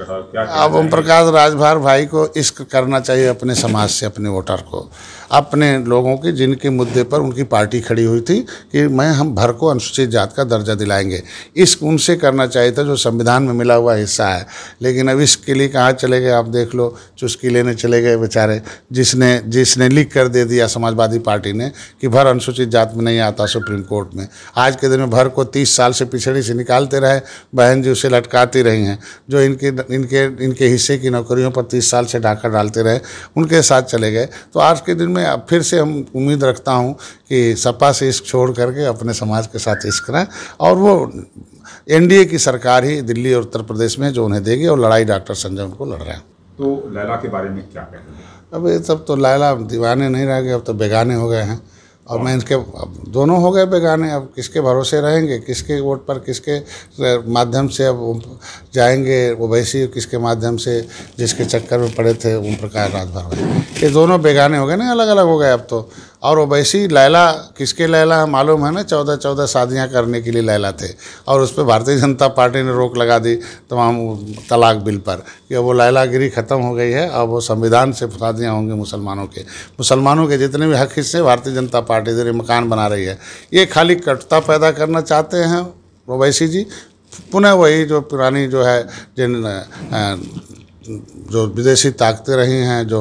हाँ, क्या अब ओम प्रकाश राजभार भाई को इश्क करना चाहिए अपने समाज से अपने वोटर को अपने लोगों के जिनके मुद्दे पर उनकी पार्टी खड़ी हुई थी कि मैं हम भर को अनुसूचित जात का दर्जा दिलाएंगे इश्क उनसे करना चाहिए था जो संविधान में मिला हुआ हिस्सा है लेकिन अब इश्क के लिए कहाँ चले गए आप देख लो चुस्की लेने चले गए बेचारे जिसने जिसने लिख कर दे दिया समाजवादी पार्टी ने कि भर अनुसूचित जात में नहीं आता सुप्रीम कोर्ट में आज के दिन में भर को तीस साल से पिछड़ी से निकालते रहे बहन जी उसे लटकाती रही हैं जो इनकी इनके इनके हिस्से की नौकरियों पर तीस साल से डाका डालते रहे उनके साथ चले गए तो आज के दिन में अब फिर से हम उम्मीद रखता हूँ कि सपा से इश्क छोड़ करके अपने समाज के साथ इश्क करें और वो एनडीए की सरकार ही दिल्ली और उत्तर प्रदेश में जो उन्हें देगी और लड़ाई डॉक्टर संजय उनको लड़ रहे हैं तो लैला के बारे में क्या कहेंगे अब ये सब तो लैला दीवाने नहीं रह गए अब तो बेगाने हो गए हैं और मैं इनके अब दोनों हो गए बेगाने अब किसके भरोसे रहेंगे किसके वोट पर किसके माध्यम से अब जाएंगे ओवैसी किसके माध्यम से जिसके चक्कर में पड़े थे ओम प्रकाश राजभर में ये दोनों बेगाने हो गए ना अलग अलग हो गए अब तो और ओवैसी लैला किसके लैला मालूम है ना चौदह चौदह शादियाँ करने के लिए लैला थे और उस पर भारतीय जनता पार्टी ने रोक लगा दी तमाम तलाक बिल पर कि वो लैलागिरी ख़त्म हो गई है अब वो संविधान से शादियाँ होंगी मुसलमानों के मुसलमानों के जितने भी हक हिस्से भारतीय जनता पार्टी जरिए मकान बना रही है ये खाली कटुता पैदा करना चाहते हैं ओवैसी जी पुनः वही जो पुरानी जो है जिन जो विदेशी ताकतें रही हैं जो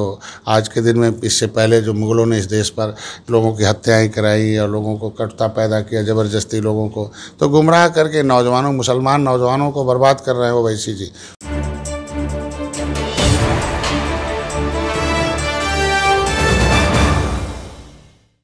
आज के दिन में इससे पहले जो मुगलों ने इस देश पर लोगों की हत्याएं कराई और लोगों को कटता पैदा किया ज़बरदस्ती लोगों को तो गुमराह करके नौजवानों मुसलमान नौजवानों को बर्बाद कर रहे हैं वो वैसी जी